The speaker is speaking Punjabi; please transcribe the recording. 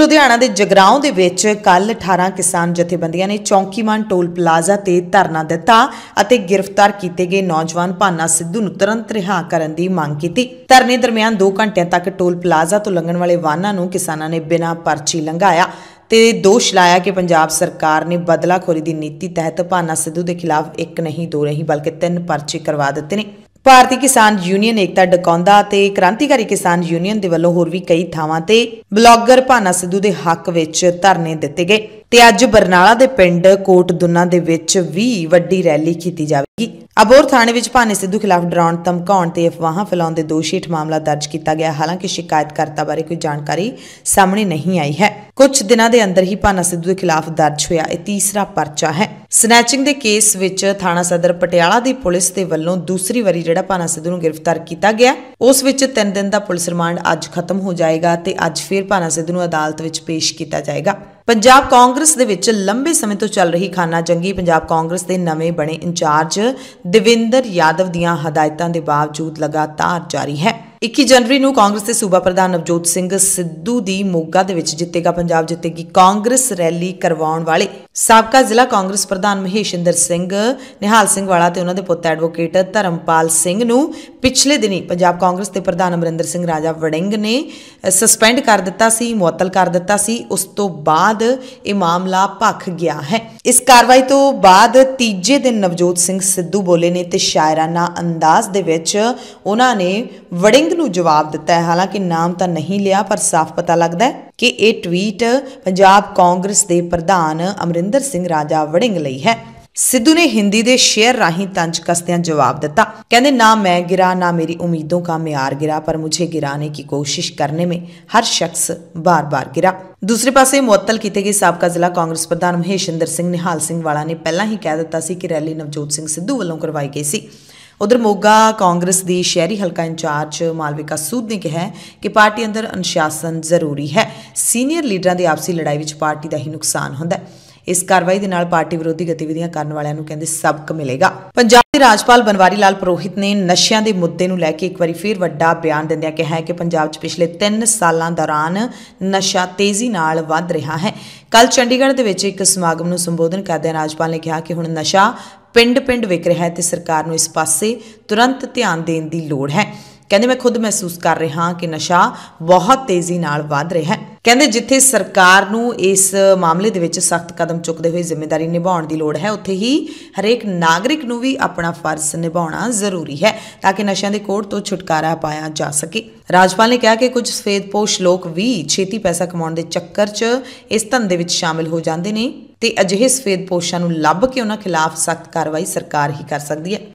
ਲੁਧਿਆਣਾ ਦੇ ਜਗਰਾਉਂ ਦੇ ਵਿੱਚ ਕੱਲ 18 ਕਿਸਾਨ ਜਥੇਬੰਦੀਆਂ ਨੇ ਚੌਂਕੀਮਾਨ ਟੋਲ ਪਲਾਜ਼ਾ ਤੇ ਧਰਨਾ ਦਿੱਤਾ ਅਤੇ ਗ੍ਰਿਫਤਾਰ ਕੀਤੇ ਗਏ ਨੌਜਵਾਨ ਭਾਨਾ ਸਿੱਧੂ ਨੂੰ ਤੁਰੰਤ ਰਿਹਾ ਕਰਨ ਦੀ ਮੰਗ ਕੀਤੀ ਧਰਨੇ ਦਰਮਿਆਨ 2 ਘੰਟਿਆਂ ਤੱਕ ਟੋਲ ਪਲਾਜ਼ਾ ਤੋਂ ਲੰਘਣ ਵਾਲੇ ਵਾਹਨਾਂ ਨੂੰ ਕਿਸਾਨਾਂ ਨੇ ਬਿਨਾਂ ਪਰਚੀ ਲੰਘਾਇਆ ਤੇ ਦੋਸ਼ ਲਾਇਆ ਕਿ ਪੰਜਾਬ ਸਰਕਾਰ ਨੇ ਬਦਲਾਖੋਰੀ ਦੀ ਨੀਤੀ ਤਹਿਤ ਭਾਨਾ ਸਿੱਧੂ ਦੇ ਖਿਲਾਫ ਇੱਕ ਨਹੀਂ ਦੋ ਨਹੀਂ ਬਲਕਿ ਤਿੰਨ ਪਰਚੇ ਕਰਵਾ ਦਿੱਤੇ ਨੇ ਭਾਰਤੀ ਕਿਸਾਨ ਯੂਨੀਅਨ ਏਕਤਾ ਡਕੌਂਦਾ ਤੇ ਕ੍ਰਾਂਤੀਕਾਰੀ ਕਿਸਾਨ ਯੂਨੀਅਨ ਦੇ ਵੱਲੋਂ ਹੋਰ ਵੀ ਕਈ ਥਾਵਾਂ ਤੇ ਬਲੌਗਰ ਭਾਨਾ ਸਿੱਧੂ ਦੇ ਹੱਕ ਵਿੱਚ ਧਰਨੇ ਦਿੱਤੇ ਗਏ ਤੇ ਅੱਜ ਬਰਨਾਲਾ ਦੇ ਪਿੰਡ ਕੋਟ ਦੁੰਨਾ ਦੇ ਵਿੱਚ ਵੀ ਵੱਡੀ ਰੈਲੀ ਕੀਤੀ ਜਾਵੇਗੀ ਅਬੋਰ ਥਾਣੇ ਵਿੱਚ ਭਾਨੇ ਸਿੱਧੂ ਖਿਲਾਫ ਡਰਾਉਣ ਧਮਕਾਉਣ ਤੇ ਅਫਵਾਹਾਂ ਫੈਲਾਉਣ ਦੇ ਦੋਸ਼ੀ ਹੇਠ ਮਾਮਲਾ ਦਰਜ ਕੀਤਾ ਗਿਆ ਹਾਲਾਂਕਿ ਸ਼ਿਕਾਇਤਕਰਤਾ ਬਾਰੇ ਕੋਈ ਜਾਣਕਾਰੀ ਸਾਹਮਣੇ ਨਹੀਂ ਆਈ ਹੈ ਕੁਝ ਦਿਨਾਂ ਦੇ ਅੰਦਰ ਹੀ ਪਾਨਾ ਸਿੱਧੂ ਦੇ ਖਿਲਾਫ ਦਰਜ ਹੋਇਆ ਇਹ ਤੀਸਰਾ ਪਰਚਾ ਹੈ ਸਨੈਚਿੰਗ ਦੇ ਕੇਸ ਵਿੱਚ ਥਾਣਾ ਸਦਰ ਪਟਿਆਲਾ ਦੀ ਪੁਲਿਸ ਦੇ ਵੱਲੋਂ ਦੂਸਰੀ ਵਾਰੀ ਜਿਹੜਾ ਪਾਨਾ ਸਿੱਧੂ ਨੂੰ ਗ੍ਰਿਫਤਾਰ ਕੀਤਾ ਗਿਆ ਉਸ ਵਿੱਚ 3 ਦਿਨ ਦਾ ਪੁਲਿਸ ਰਿਮਾਂਡ ਅੱਜ ਖਤਮ ਹੋ ਜਾਏਗਾ ਤੇ ਅੱਜ ਫਿਰ ਪਾਨਾ ਸਿੱਧੂ ਨੂੰ ਅਦਾਲਤ ਵਿੱਚ ਪੇਸ਼ ਕੀਤਾ ਜਾਏਗਾ ਪੰਜਾਬ ਕਾਂਗਰਸ ਦੇ ਵਿੱਚ ਲੰਬੇ ਸਮੇਂ ਤੋਂ ਚੱਲ ਰਹੀ ਖਾਨਾ ਜੰਗੀ ਪੰਜਾਬ ਕਾਂਗਰਸ ਦੇ ਨਵੇਂ ਬਣੇ ਇੰਚਾਰਜ ਦਿਵਿੰਦਰ ਯਾਦਵ ਦੀਆਂ ਹਦਾਇਤਾਂ ਦੇ ਬਾਵਜੂਦ ਲਗਾਤਾਰ ਜਾਰੀ ਹੈ 21 ਜਨਵਰੀ ਨੂੰ ਕਾਂਗਰਸ ਦੇ ਸੂਬਾ ਪ੍ਰਧਾਨ ਨਵਜੋਤ ਸਿੰਘ ਸਿੱਧੂ ਦੀ ਮੋਗਾ ਦੇ ਵਿੱਚ ਜਿੱਤੇਗਾ ਪੰਜਾਬ ਜਿੱਤੇਗੀ ਕਾਂਗਰਸ ਰੈਲੀ ਕਰਵਾਉਣ ਵਾਲੇ ਸਾਬਕਾ ਜ਼ਿਲ੍ਹਾ ਕਾਂਗਰਸ ਪ੍ਰਧਾਨ ਮਹੇਸ਼ਿੰਦਰ ਸਿੰਘ ਨਿਹਾਲ ਸਿੰਘ ਵਾਲਾ ਤੇ ਉਹਨਾਂ ਦੇ ਪੁੱਤ ਐਡਵੋਕੇਟ ਧਰਮਪਾਲ ਸਿੰਘ ਨੂੰ ਪਿਛਲੇ ਦਿਨੀ ਪੰਜਾਬ ਕਾਂਗਰਸ ਦੇ ਪ੍ਰਧਾਨ ਅਮਰਿੰਦਰ ਸਿੰਘ ਰਾਜਾ ਵੜਿੰਗ ਨੇ ਸਸਪੈਂਡ ਕਰ ਦਿੱਤਾ ਸੀ ਮੁਅੱਤਲ ਕਰ ਦਿੱਤਾ ਸੀ ਉਸ ਤੋਂ ਬਾਅਦ ਇਹ ਮਾਮਲਾ ਭਖ ਗਿਆ ਹੈ ਇਸ ਕਾਰਵਾਈ ਤੋਂ ਬਾਅਦ ਤੀਜੇ ਦਿਨ ਨਵਜੋਤ ਸਿੰਘ ਸਿੱਧੂ ਬੋਲੇ ਨੇ ਤੇ ਸ਼ਾਇਰਾਨਾ ਅੰਦਾਜ਼ ਦੇ ਵਿੱਚ ਉਹਨਾਂ ਨੇ ਵੜਿੰਗ ਨੂੰ ਜਵਾਬ ਦਿੱਤਾ ਹੈ ਹਾਲਾਂਕਿ ਨਾਮ ਤਾਂ ਨਹੀਂ ਲਿਆ ਪਰ ਸਾਫ਼ ਪਤਾ ਲੱਗਦਾ ਹੈ ਕਿ ਇਹ ਟਵੀਟ ਪੰਜਾਬ ਕਾਂਗਰਸ ਦੇ ਪ੍ਰਧਾਨ ਅਮਰਿੰਦਰ ਸਿੰਘ ਰਾਜਾ ਵੜਿੰਗ ਲਈ ਹੈ ਸਿੱਧੂ ਨੇ ਹਿੰਦੀ ਦੇ ਸ਼ੇਅਰ ਰਾਹੀਂ ਤੰਜ ਕਸਦਿਆਂ ਜਵਾਬ ਦਿੱਤਾ ਕਹਿੰਦੇ ਨਾ ਮੈਂ ਗਿਰਾ ਨਾ ਮੇਰੀ ਉਮੀਦੋਂ ਕਾ ਮਿਆਰ ਗਿਰਾ ਪਰ ਮੁਝੇ ਗਿਰਾਨੇ ਕੀ ਕੋਸ਼ਿਸ਼ ਕਰਨੇ ਮੇ ਹਰ ਸ਼ਖਸ ਬਾਰ-ਬਾਰ ਗਿਰਾ ਦੂਸਰੇ ਪਾਸੇ ਮੁਅੱਤਲ ਕੀਤੇ ਗਏ ਸਾਬਕਾ ਜ਼ਿਲ੍ਹਾ ਕਾਂਗਰਸ ਪ੍ਰਧਾਨ ਮਹੇਸ਼ਿੰਦਰ ਸਿੰਘ ਨਿਹਾਲ ਸਿੰਘ ਵਾਲਾ ਨੇ ਪਹਿਲਾਂ ਹੀ ਕਹਿ ਦਿੱਤਾ ਸੀ ਕਿ ਰੈਲੀ ਨਵਜੋਤ ਸਿੰਘ ਸਿੱਧੂ ਵੱਲੋਂ ਕਰਵਾਈ ਗਈ ਸੀ ਉਧਰ ਮੋਗਾ ਕਾਂਗਰਸ ਦੀ ਸ਼ਹਿਰੀ ਹਲਕਾ ਇੰਚਾਰਜ ਮਾਲਵਿਕਾ ਸੂਦ ਨੇ ਕਿਹਾ ਕਿ ਪਾਰਟੀ ਅੰਦਰ ਅਨੁਸ਼ਾਸਨ ਜ਼ਰੂਰੀ ਹੈ ਸੀਨੀਅਰ ਲੀਡਰਾਂ ਦੀ ਆਪਸੀ ਲੜਾਈ ਵਿੱਚ ਪਾਰਟੀ ਦਾ ਹੀ ਨੁਕਸਾਨ ਹੁੰਦਾ ਹੈ ਇਸ ਕਾਰਵਾਈ ਦੇ ਨਾਲ ਪਾਰਟੀ ਵਿਰੋਧੀ ਗਤੀਵਿਧੀਆਂ ਕਰਨ ਵਾਲਿਆਂ ਨੂੰ ਕਹਿੰਦੇ ਸਬਕ ਮਿਲੇਗਾ ਪੰਜਾਬ ਦੇ ਰਾਜਪਾਲ ਬਨਵਾਰੀ ਲਾਲ ਪ੍ਰੋਹਿਤ ਨੇ ਨਸ਼ਿਆਂ ਦੇ ਮੁੱਦੇ ਨੂੰ ਲੈ ਕੇ ਇੱਕ ਵਾਰੀ ਫਿਰ ਵੱਡਾ ਬਿਆਨ ਦਿੰਦਿਆਂ ਕਿਹਾ ਹੈ ਕਿ ਪੰਜਾਬ 'ਚ ਪਿਛਲੇ 3 ਸਾਲਾਂ ਦੌਰਾਨ ਨਸ਼ਾ ਤੇਜ਼ੀ ਨਾਲ ਵੱਧ ਰਿਹਾ ਹੈ ਕੱਲ ਚੰਡੀਗੜ੍ਹ ਦੇ ਵਿੱਚ ਇੱਕ ਸਮਾਗਮ ਨੂੰ ਸੰਬੋਧਨ ਕਰਦਿਆਂ ਰਾਜਪਾਲ ਨੇ ਕਿਹਾ ਕਿ ਹੁਣ ਨਸ਼ਾ ਪਿੰਡ-ਪਿੰਡ ਵਿਕ ਰਿਹਾ ਹੈ ਤੇ ਸਰਕਾਰ ਨੂੰ ਇਸ ਪਾਸੇ ਤੁਰੰਤ ਧਿਆਨ ਦੇਣ ਦੀ ਲੋੜ ਹੈ ਕਹਿੰਦੇ ਮੈਂ ਖੁਦ ਮਹਿਸੂਸ ਕਰ ਰਿਹਾ ਹਾਂ ਕਿ ਨਸ਼ਾ ਬਹੁਤ ਤੇਜ਼ੀ ਨਾਲ ਵੱਧ ਰਿਹਾ ਹੈ ਕਹਿੰਦੇ ਜਿੱਥੇ ਸਰਕਾਰ ਨੂੰ ਇਸ ਮਾਮਲੇ ਦੇ ਵਿੱਚ ਸਖਤ ਕਦਮ ਚੁੱਕਦੇ ਹੋਏ ਜ਼ਿੰਮੇਵਾਰੀ ਨਿਭਾਉਣ ਦੀ ਲੋੜ ਹੈ ਉੱਥੇ ਹੀ ਹਰੇਕ ਨਾਗਰਿਕ ਨੂੰ ਵੀ ਆਪਣਾ ਫਰਜ਼ ਨਿਭਾਉਣਾ ਜ਼ਰੂਰੀ ਹੈ ਤਾਂ ਕਿ ਨਸ਼ਿਆਂ ਦੇ ਕੋੜ ਤੋਂ ਛੁਟਕਾਰਾ ਪਾਇਆ ਜਾ ਸਕੇ ਰਾਜਪਾਲ ਨੇ ਕਿਹਾ ਕਿ ਕੁਝ ਸਫੇਦਪੋਸ਼ ਲੋਕ ਵੀ ਛੇਤੀ ਪੈਸਾ ਕਮਾਉਣ ਦੇ ਚੱਕਰ 'ਚ ਇਸ ਧੰਦੇ ਵਿੱਚ ਸ਼ਾਮਿਲ ਹੋ ਜਾਂਦੇ ਨੇ ਤੇ ਅਜਿਹੇ ਸਫੇਦਪੋਸ਼ਾਂ ਨੂੰ ਲੱਭ ਕੇ ਉਹਨਾਂ ਖਿਲਾਫ ਸਖਤ ਕਾਰਵਾਈ ਸਰਕਾਰ ਹੀ ਕਰ ਸਕਦੀ ਹੈ